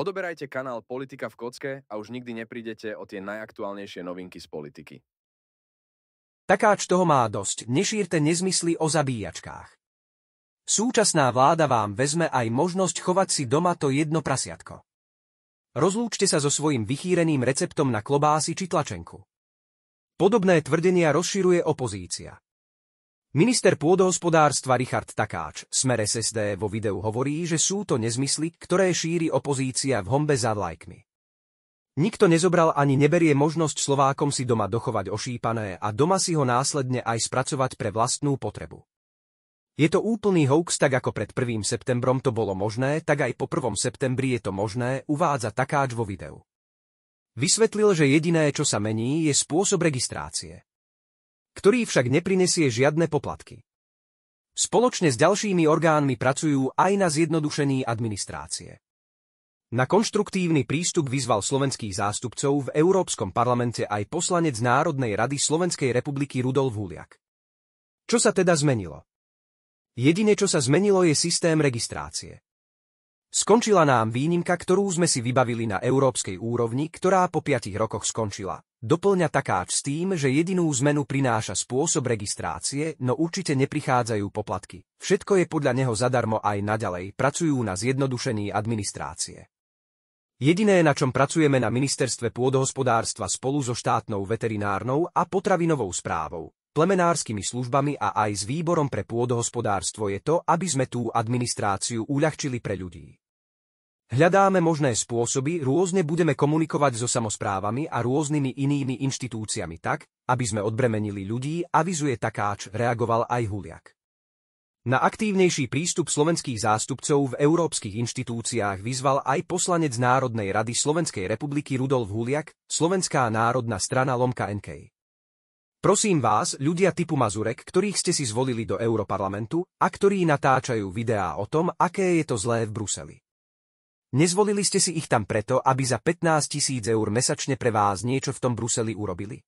Odoberajte kanál Politika v kocke a už nikdy neprídete o tie najaktuálnejšie novinky z politiky. Takáč toho má dosť, nešírte nezmysly o zabíjačkách. Súčasná vláda vám vezme aj možnosť chovať si doma to jedno prasiatko. Rozlúčte sa so svojim vychýreným receptom na klobásy či tlačenku. Podobné tvrdenia rozširuje opozícia. Minister pôdohospodárstva Richard Takáč, smere SSD vo videu hovorí, že sú to nezmysly, ktoré šíri opozícia v hombe za lajkmi. Nikto nezobral ani neberie možnosť Slovákom si doma dochovať ošípané a doma si ho následne aj spracovať pre vlastnú potrebu. Je to úplný hoax tak ako pred 1. septembrom to bolo možné, tak aj po 1. septembri je to možné, uvádza Takáč vo videu. Vysvetlil, že jediné, čo sa mení, je spôsob registrácie ktorý však neprinesie žiadne poplatky. Spoločne s ďalšími orgánmi pracujú aj na zjednodušení administrácie. Na konštruktívny prístup vyzval slovenských zástupcov v Európskom parlamente aj poslanec Národnej rady Slovenskej republiky Rudolf Huliak. Čo sa teda zmenilo? Jedine, čo sa zmenilo, je systém registrácie. Skončila nám výnimka, ktorú sme si vybavili na európskej úrovni, ktorá po piatich rokoch skončila, Doplňa takáč s tým, že jedinú zmenu prináša spôsob registrácie, no určite neprichádzajú poplatky. Všetko je podľa neho zadarmo aj naďalej, pracujú na zjednodušení administrácie. Jediné, na čom pracujeme na ministerstve pôdohospodárstva spolu so štátnou veterinárnou a potravinovou správou, plemenárskymi službami a aj s výborom pre pôdohospodárstvo je to, aby sme tú administráciu uľahčili pre ľudí. Hľadáme možné spôsoby, rôzne budeme komunikovať so samozprávami a rôznymi inými inštitúciami tak, aby sme odbremenili ľudí, avizuje Takáč, reagoval aj Huliak. Na aktívnejší prístup slovenských zástupcov v európskych inštitúciách vyzval aj poslanec Národnej rady Slovenskej republiky Rudolf Huliak, Slovenská národná strana Lomka NK. Prosím vás, ľudia typu Mazurek, ktorých ste si zvolili do Európarlamentu a ktorí natáčajú videá o tom, aké je to zlé v Bruseli. Nezvolili ste si ich tam preto, aby za 15 tisíc eur mesačne pre vás niečo v tom Bruseli urobili?